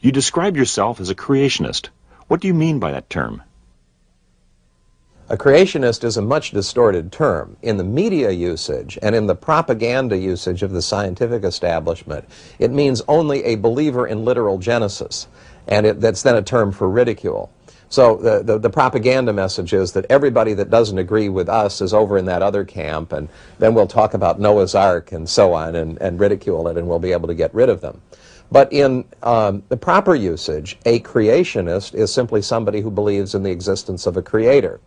You describe yourself as a creationist. What do you mean by that term? A creationist is a much distorted term. In the media usage and in the propaganda usage of the scientific establishment, it means only a believer in literal genesis. And it, that's then a term for ridicule. So the, the, the, propaganda message is that everybody that doesn't agree with us is over in that other camp, and then we'll talk about Noah's Ark and so on and, and ridicule it, and we'll be able to get rid of them. But in um, the proper usage, a creationist is simply somebody who believes in the existence of a creator.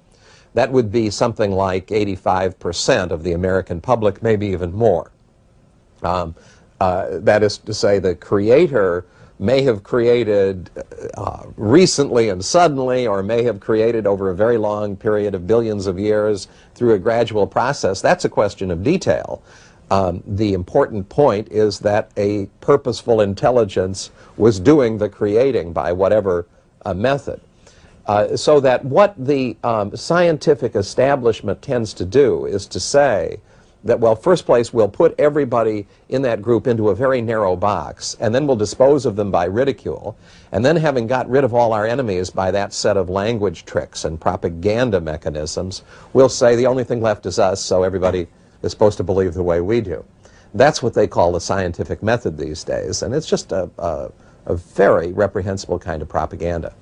That would be something like 85% of the American public, maybe even more. Um, uh, that is to say, the creator may have created uh, recently and suddenly, or may have created over a very long period of billions of years through a gradual process, that's a question of detail. Um, the important point is that a purposeful intelligence was doing the creating by whatever uh, method. Uh, so that what the um, scientific establishment tends to do is to say, that, well, first place, we'll put everybody in that group into a very narrow box, and then we'll dispose of them by ridicule. And then, having got rid of all our enemies by that set of language tricks and propaganda mechanisms, we'll say the only thing left is us, so everybody is supposed to believe the way we do. That's what they call the scientific method these days, and it's just a, a, a very reprehensible kind of propaganda.